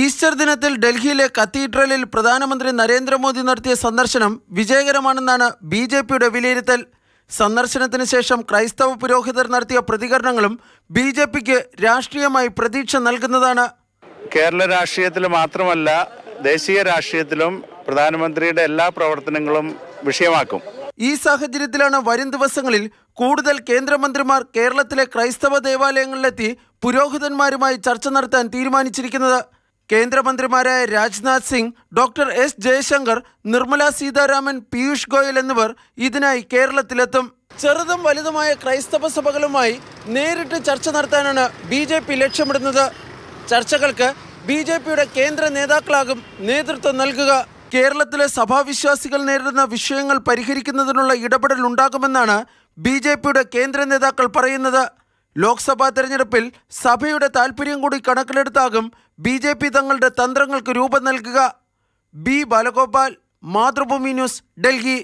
Easter ദിനത്തിൽ ഡൽഹിയിലെ കത്തീഡ്രലിൽ പ്രധാനമന്ത്രി നരേന്ദ്രമോദി നടത്തിയ സന്ദർശനം വിജയകരമാണെന്നാണ് ബി ജെ പിയുടെ വിലയിരുത്തൽ സന്ദർശനത്തിന് ശേഷം ക്രൈസ്തവ പുരോഹിതർ നടത്തിയ പ്രതികരണങ്ങളും ബി ജെ പിക്ക് രാഷ്ട്രീയമായി പ്രതീക്ഷ നൽകുന്നതാണ് കേരള രാഷ്ട്രീയത്തിൽ മാത്രമല്ല ദേശീയ രാഷ്ട്രീയത്തിലും പ്രധാനമന്ത്രിയുടെ എല്ലാ പ്രവർത്തനങ്ങളും വിഷയമാക്കും ഈ സാഹചര്യത്തിലാണ് വരും ദിവസങ്ങളിൽ കൂടുതൽ കേന്ദ്രമന്ത്രിമാർ കേരളത്തിലെ ക്രൈസ്തവ ദേവാലയങ്ങളിലെത്തി പുരോഹിതന്മാരുമായി ചർച്ച നടത്താൻ തീരുമാനിച്ചിരിക്കുന്നത് കേന്ദ്രമന്ത്രിമാരായ രാജ്നാഥ് സിംഗ് ഡോക്ടർ എസ് ജയശങ്കർ നിർമ്മല സീതാരാമൻ പീയൂഷ് ഗോയൽ എന്നിവർ ഇതിനായി കേരളത്തിലെത്തും ചെറുതും വലുതുമായ ക്രൈസ്തവ സഭകളുമായി നേരിട്ട് ചർച്ച നടത്താനാണ് ബി ജെ പി ലക്ഷ്യമിടുന്നത് ചർച്ചകൾക്ക് ബി ജെ പിയുടെ കേന്ദ്ര നേതാക്കളാകും നേതൃത്വം നൽകുക കേരളത്തിലെ സഭാവിശ്വാസികൾ നേരിടുന്ന വിഷയങ്ങൾ പരിഹരിക്കുന്നതിനുള്ള ഇടപെടൽ ഉണ്ടാകുമെന്നാണ് ബി കേന്ദ്ര നേതാക്കൾ പറയുന്നത് ലോക്സഭാ തെരഞ്ഞെടുപ്പിൽ സഭയുടെ താൽപ്പര്യം കൂടി കണക്കിലെടുത്താകും ബി ജെ പി തങ്ങളുടെ തന്ത്രങ്ങൾക്ക് രൂപം നൽകുക ബി ബാലഗോപാൽ മാതൃഭൂമി ന്യൂസ് ഡൽഹി